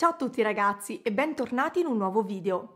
Ciao a tutti ragazzi e bentornati in un nuovo video.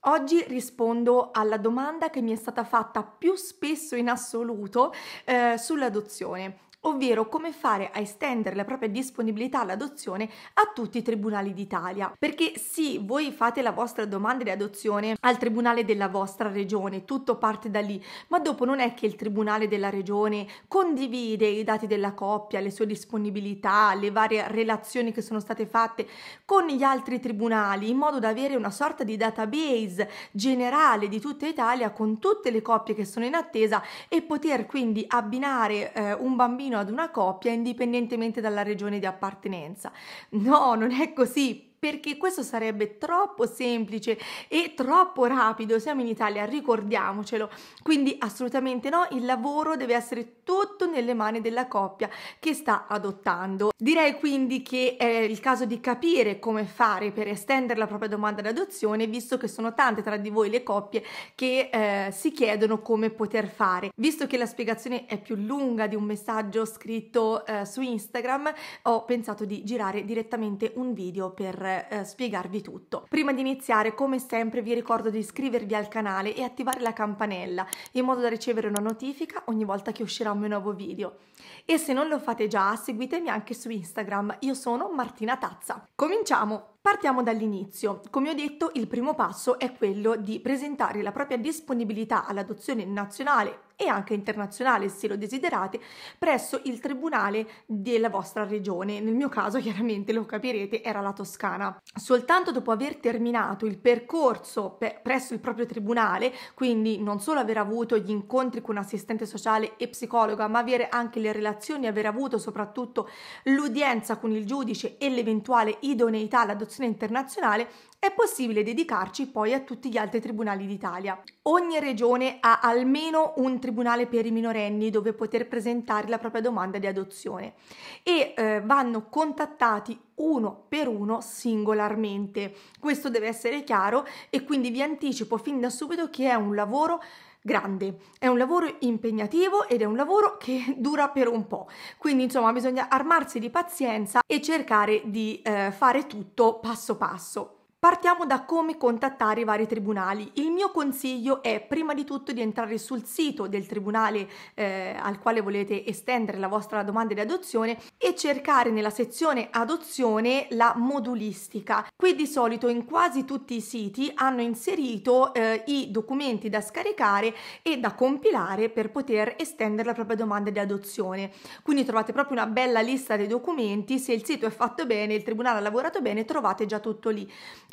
Oggi rispondo alla domanda che mi è stata fatta più spesso in assoluto eh, sull'adozione ovvero come fare a estendere la propria disponibilità all'adozione a tutti i tribunali d'Italia. Perché sì, voi fate la vostra domanda di adozione al tribunale della vostra regione, tutto parte da lì, ma dopo non è che il tribunale della regione condivide i dati della coppia, le sue disponibilità, le varie relazioni che sono state fatte con gli altri tribunali, in modo da avere una sorta di database generale di tutta Italia con tutte le coppie che sono in attesa e poter quindi abbinare eh, un bambino ad una coppia indipendentemente dalla regione di appartenenza. No, non è così, perché questo sarebbe troppo semplice e troppo rapido. Siamo in Italia, ricordiamocelo. Quindi assolutamente no, il lavoro deve essere tutto nelle mani della coppia che sta adottando. Direi quindi che è il caso di capire come fare per estendere la propria domanda d'adozione, visto che sono tante tra di voi le coppie che eh, si chiedono come poter fare. Visto che la spiegazione è più lunga di un messaggio scritto eh, su Instagram, ho pensato di girare direttamente un video per eh, eh, spiegarvi tutto. Prima di iniziare, come sempre, vi ricordo di iscrivervi al canale e attivare la campanella in modo da ricevere una notifica ogni volta che uscirà un mio nuovo video. E se non lo fate già, seguitemi anche su Instagram. Io sono Martina Tazza. Cominciamo! Partiamo dall'inizio. Come ho detto, il primo passo è quello di presentare la propria disponibilità all'adozione nazionale e anche internazionale se lo desiderate presso il tribunale della vostra regione. Nel mio caso chiaramente lo capirete era la Toscana. Soltanto dopo aver terminato il percorso per, presso il proprio tribunale, quindi non solo aver avuto gli incontri con assistente sociale e psicologa, ma avere anche le relazioni, aver avuto soprattutto l'udienza con il giudice e l'eventuale idoneità all'adozione internazionale, è possibile dedicarci poi a tutti gli altri tribunali d'Italia. Ogni regione ha almeno un tribunale tribunale per i minorenni dove poter presentare la propria domanda di adozione e eh, vanno contattati uno per uno singolarmente. Questo deve essere chiaro e quindi vi anticipo fin da subito che è un lavoro grande. È un lavoro impegnativo ed è un lavoro che dura per un po', quindi insomma bisogna armarsi di pazienza e cercare di eh, fare tutto passo passo. Partiamo da come contattare i vari tribunali. Il mio consiglio è prima di tutto di entrare sul sito del tribunale eh, al quale volete estendere la vostra domanda di adozione e cercare nella sezione adozione la modulistica. Qui di solito in quasi tutti i siti hanno inserito eh, i documenti da scaricare e da compilare per poter estendere la propria domanda di adozione. Quindi trovate proprio una bella lista dei documenti, se il sito è fatto bene, il tribunale ha lavorato bene, trovate già tutto lì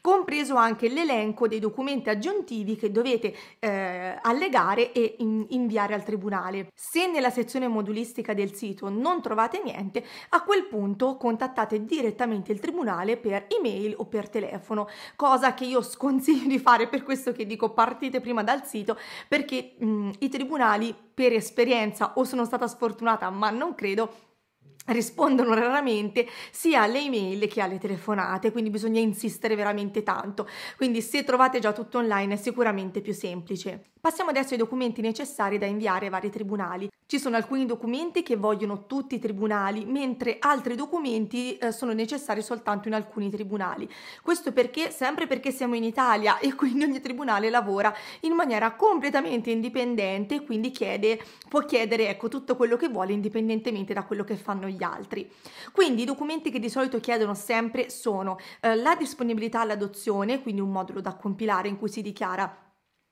compreso anche l'elenco dei documenti aggiuntivi che dovete eh, allegare e in- inviare al tribunale. Se nella sezione modulistica del sito non trovate niente, a quel punto contattate direttamente il tribunale per email o per telefono, cosa che io sconsiglio di fare, per questo che dico partite prima dal sito, perché mh, mm, i tribunali per esperienza o sono stata sfortunata, ma non credo, rispondono raramente sia alle email che alle telefonate, quindi bisogna insistere veramente tanto. Quindi se trovate già tutto online è sicuramente più semplice. Passiamo adesso ai documenti necessari da inviare ai vari tribunali. Ci sono alcuni documenti che vogliono tutti i tribunali, mentre altri documenti eh, sono necessari soltanto in alcuni tribunali. Questo perché sempre perché siamo in Italia e quindi ogni tribunale lavora in maniera completamente indipendente, quindi chiede, può chiedere ecco tutto quello che vuole indipendentemente da quello che fanno gli gli altri. Quindi i documenti che di solito chiedono sempre sono eh, la disponibilità all'adozione, quindi un modulo da compilare in cui si dichiara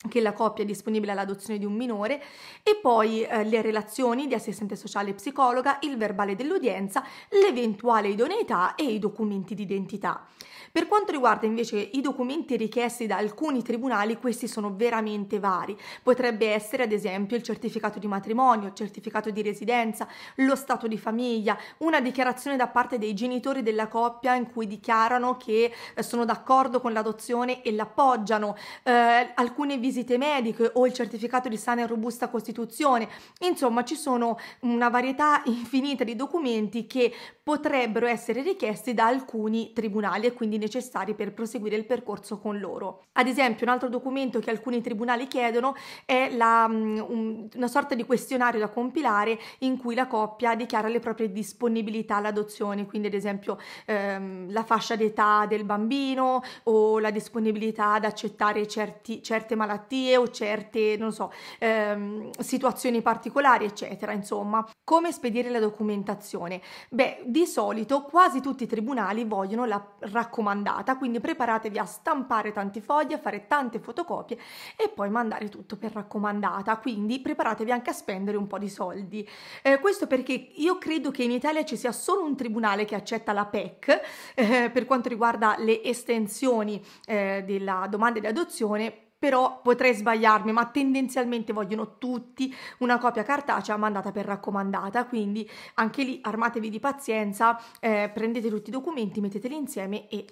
che la coppia è disponibile all'adozione di un minore e poi eh, le relazioni di assistente sociale e psicologa, il verbale dell'udienza, l'eventuale idoneità e i documenti d'identità. Per quanto riguarda invece i documenti richiesti da alcuni tribunali, questi sono veramente vari. Potrebbe essere ad esempio il certificato di matrimonio, il certificato di residenza, lo stato di famiglia, una dichiarazione da parte dei genitori della coppia in cui dichiarano che eh, sono d'accordo con l'adozione e l'appoggiano, eh, alcune visite visite mediche o il certificato di sana e robusta costituzione. Insomma, ci sono una varietà infinita di documenti che potrebbero essere richiesti da alcuni tribunali e quindi necessari per proseguire il percorso con loro. Ad esempio, un altro documento che alcuni tribunali chiedono è la, um, una sorta di questionario da compilare in cui la coppia dichiara le proprie disponibilità all'adozione, quindi ad esempio ehm, la fascia d'età del bambino o la disponibilità ad accettare certi, certe malattie malattie o certe, non so, ehm, situazioni particolari, eccetera. Insomma, come spedire la documentazione? Beh, di solito quasi tutti i tribunali vogliono la raccomandata, quindi preparatevi a stampare tanti fogli, a fare tante fotocopie e poi mandare tutto per raccomandata, quindi preparatevi anche a spendere un po' di soldi. Eh, questo perché io credo che in Italia ci sia solo un tribunale che accetta la PEC eh, per quanto riguarda le estensioni eh, della domanda di adozione però potrei sbagliarmi, ma tendenzialmente vogliono tutti una copia cartacea mandata per raccomandata, quindi anche lì armatevi di pazienza, eh, prendete tutti i documenti, metteteli insieme e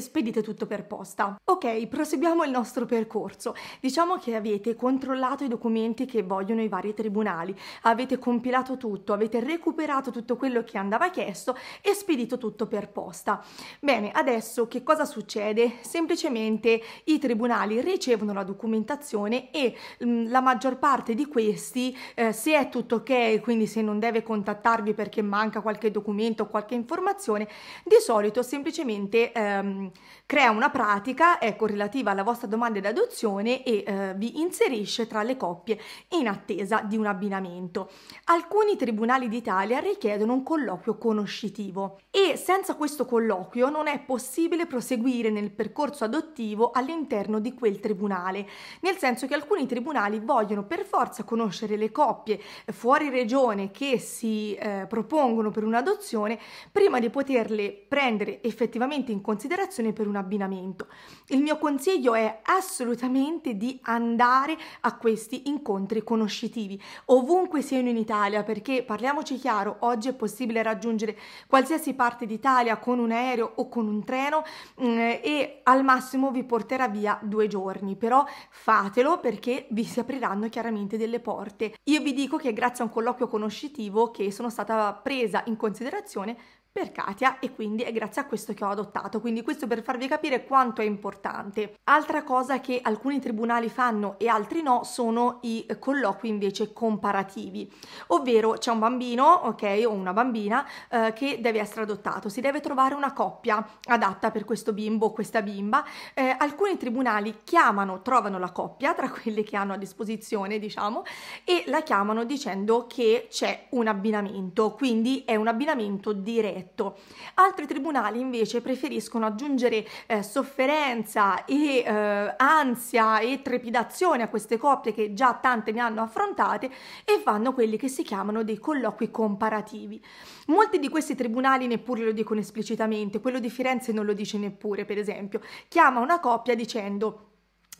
spedite tutto per posta. Ok, proseguiamo il nostro percorso. Diciamo che avete controllato i documenti che vogliono i vari tribunali, avete compilato tutto, avete recuperato tutto quello che andava chiesto e spedito tutto per posta. Bene, adesso che cosa succede? Semplicemente i tribunali ricevono la documentazione e mh, mm, la maggior parte di questi, eh, se è tutto ok, quindi se non deve contattarvi perché manca qualche documento o qualche informazione, di solito semplicemente ehm, Ehm, crea una pratica ecco, relativa alla vostra domanda di adozione e eh, vi inserisce tra le coppie in attesa di un abbinamento. Alcuni tribunali d'Italia richiedono un colloquio conoscitivo e senza questo colloquio non è possibile proseguire nel percorso adottivo all'interno di quel tribunale, nel senso che alcuni tribunali vogliono per forza conoscere le coppie fuori regione che si eh, propongono per un'adozione prima di poterle prendere effettivamente in considerazione considerazione per un abbinamento. Il mio consiglio è assolutamente di andare a questi incontri conoscitivi, ovunque siano in Italia, perché parliamoci chiaro, oggi è possibile raggiungere qualsiasi parte d'Italia con un aereo o con un treno eh, e al massimo vi porterà via due giorni, però fatelo perché vi si apriranno chiaramente delle porte. Io vi dico che grazie a un colloquio conoscitivo che sono stata presa in considerazione per Katia e quindi è grazie a questo che ho adottato, quindi questo per farvi capire quanto è importante. Altra cosa che alcuni tribunali fanno e altri no sono i colloqui invece comparativi, ovvero c'è un bambino, ok, o una bambina eh, che deve essere adottato, si deve trovare una coppia adatta per questo bimbo o questa bimba. Eh, alcuni tribunali chiamano, trovano la coppia tra quelle che hanno a disposizione, diciamo, e la chiamano dicendo che c'è un abbinamento, quindi è un abbinamento diretto corretto. Altri tribunali invece preferiscono aggiungere eh, sofferenza e eh, ansia e trepidazione a queste coppie che già tante ne hanno affrontate e fanno quelli che si chiamano dei colloqui comparativi. Molti di questi tribunali neppure lo dicono esplicitamente, quello di Firenze non lo dice neppure, per esempio, chiama una coppia dicendo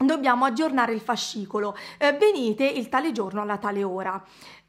dobbiamo aggiornare il fascicolo, eh, venite il tale giorno alla tale ora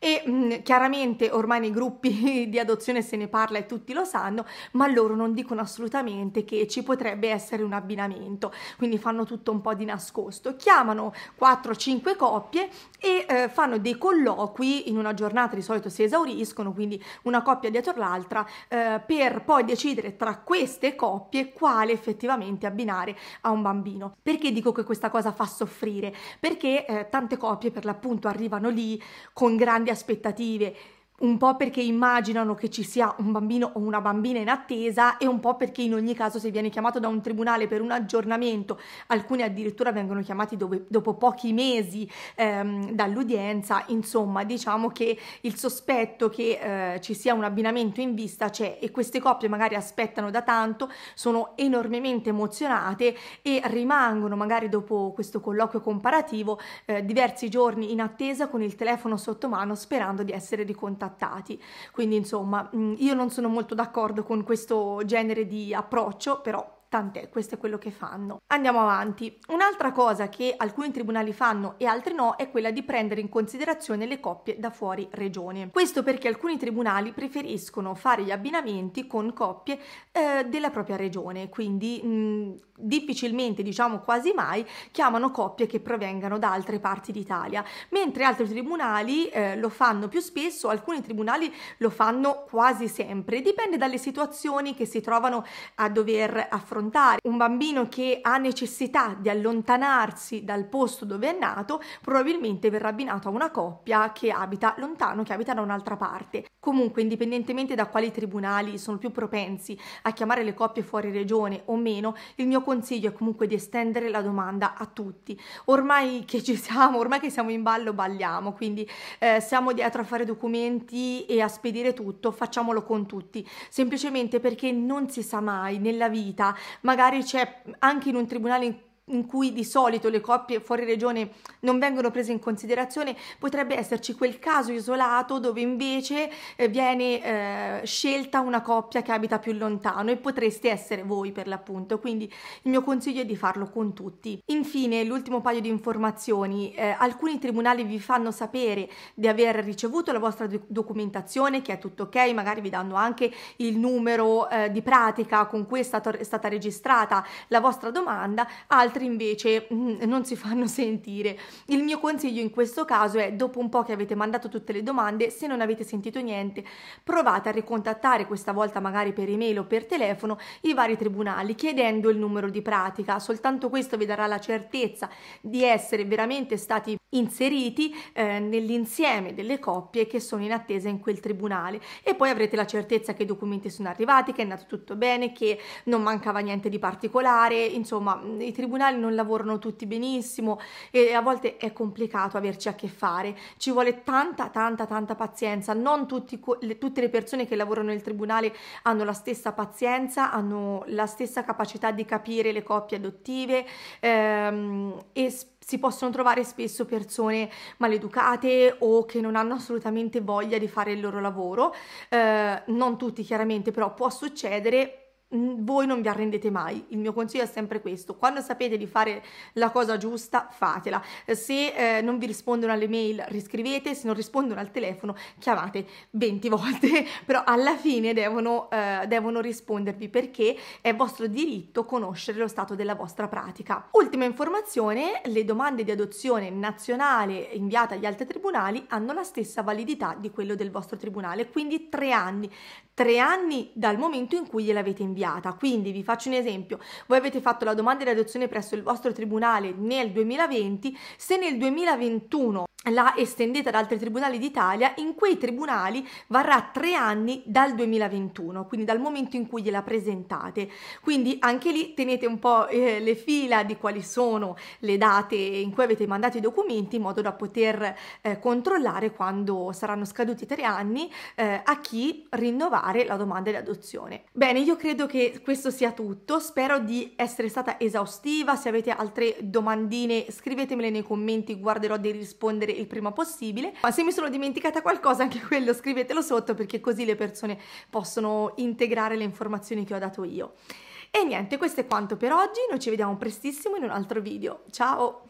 e mh, mm, chiaramente ormai nei gruppi di adozione se ne parla e tutti lo sanno, ma loro non dicono assolutamente che ci potrebbe essere un abbinamento, quindi fanno tutto un po' di nascosto. Chiamano 4-5 coppie e eh, fanno dei colloqui in una giornata di solito si esauriscono, quindi una coppia dietro l'altra, eh, per poi decidere tra queste coppie quale effettivamente abbinare a un bambino. Perché dico che questa cosa fa soffrire? Perché eh, tante coppie per l'appunto arrivano lì con grandi aspettative un po' perché immaginano che ci sia un bambino o una bambina in attesa e un po' perché in ogni caso se viene chiamato da un tribunale per un aggiornamento, alcuni addirittura vengono chiamati dove, dopo pochi mesi ehm, dall'udienza, insomma diciamo che il sospetto che eh, ci sia un abbinamento in vista c'è e queste coppie magari aspettano da tanto, sono enormemente emozionate e rimangono magari dopo questo colloquio comparativo eh, diversi giorni in attesa con il telefono sotto mano sperando di essere ricontattati contattati. Quindi insomma mm, io non sono molto d'accordo con questo genere di approccio, però tant'è, questo è quello che fanno. Andiamo avanti. Un'altra cosa che alcuni tribunali fanno e altri no è quella di prendere in considerazione le coppie da fuori regione. Questo perché alcuni tribunali preferiscono fare gli abbinamenti con coppie eh, della propria regione, quindi mh, difficilmente, diciamo quasi mai, chiamano coppie che provengano da altre parti d'Italia, mentre altri tribunali eh, lo fanno più spesso, alcuni tribunali lo fanno quasi sempre, dipende dalle situazioni che si trovano a dover affrontare affrontare. Un bambino che ha necessità di allontanarsi dal posto dove è nato probabilmente verrà abbinato a una coppia che abita lontano, che abita da un'altra parte. Comunque, indipendentemente da quali tribunali sono più propensi a chiamare le coppie fuori regione o meno, il mio consiglio è comunque di estendere la domanda a tutti. Ormai che ci siamo, ormai che siamo in ballo, balliamo, quindi eh, siamo dietro a fare documenti e a spedire tutto, facciamolo con tutti, semplicemente perché non si sa mai nella vita magari c'è anche in un tribunale in in cui di solito le coppie fuori regione non vengono prese in considerazione, potrebbe esserci quel caso isolato dove invece eh, viene eh, scelta una coppia che abita più lontano e potreste essere voi per l'appunto, quindi il mio consiglio è di farlo con tutti. Infine, l'ultimo paio di informazioni, eh, alcuni tribunali vi fanno sapere di aver ricevuto la vostra documentazione, che è tutto ok, magari vi danno anche il numero eh, di pratica con cui è, stato, è stata registrata la vostra domanda, altri altri invece mm, non si fanno sentire. Il mio consiglio in questo caso è, dopo un po' che avete mandato tutte le domande, se non avete sentito niente, provate a ricontattare questa volta magari per email o per telefono i vari tribunali chiedendo il numero di pratica. Soltanto questo vi darà la certezza di essere veramente stati inseriti eh, nell'insieme delle coppie che sono in attesa in quel tribunale e poi avrete la certezza che i documenti sono arrivati, che è andato tutto bene, che non mancava niente di particolare, insomma i tribunali multinazionali non lavorano tutti benissimo e a volte è complicato averci a che fare. Ci vuole tanta, tanta, tanta pazienza. Non tutti, tutte le persone che lavorano nel tribunale hanno la stessa pazienza, hanno la stessa capacità di capire le coppie adottive ehm, e spesso si possono trovare spesso persone maleducate o che non hanno assolutamente voglia di fare il loro lavoro, eh, non tutti chiaramente, però può succedere voi non vi arrendete mai. Il mio consiglio è sempre questo: quando sapete di fare la cosa giusta, fatela. Se eh, non vi rispondono alle mail, riscrivete, se non rispondono al telefono, chiamate 20 volte, però alla fine devono, eh, devono rispondervi perché è vostro diritto conoscere lo stato della vostra pratica. Ultima informazione: le domande di adozione nazionale inviate agli altri tribunali hanno la stessa validità di quello del vostro tribunale, quindi tre anni, tre anni dal momento in cui gliel'avete inviato sbagliata. Quindi vi faccio un esempio, voi avete fatto la domanda di adozione presso il vostro tribunale nel 2020, se nel 2021 la estendete ad altri tribunali d'Italia, in quei tribunali varrà tre anni dal 2021, quindi dal momento in cui gliela presentate. Quindi anche lì tenete un po' eh, le fila di quali sono le date in cui avete mandato i documenti in modo da poter eh, controllare quando saranno scaduti tre anni eh, a chi rinnovare la domanda di adozione. Bene, io credo che che questo sia tutto, spero di essere stata esaustiva, se avete altre domandine scrivetemele nei commenti, guarderò di rispondere il prima possibile, ma se mi sono dimenticata qualcosa anche quello scrivetelo sotto perché così le persone possono integrare le informazioni che ho dato io. E niente, questo è quanto per oggi, noi ci vediamo prestissimo in un altro video, ciao!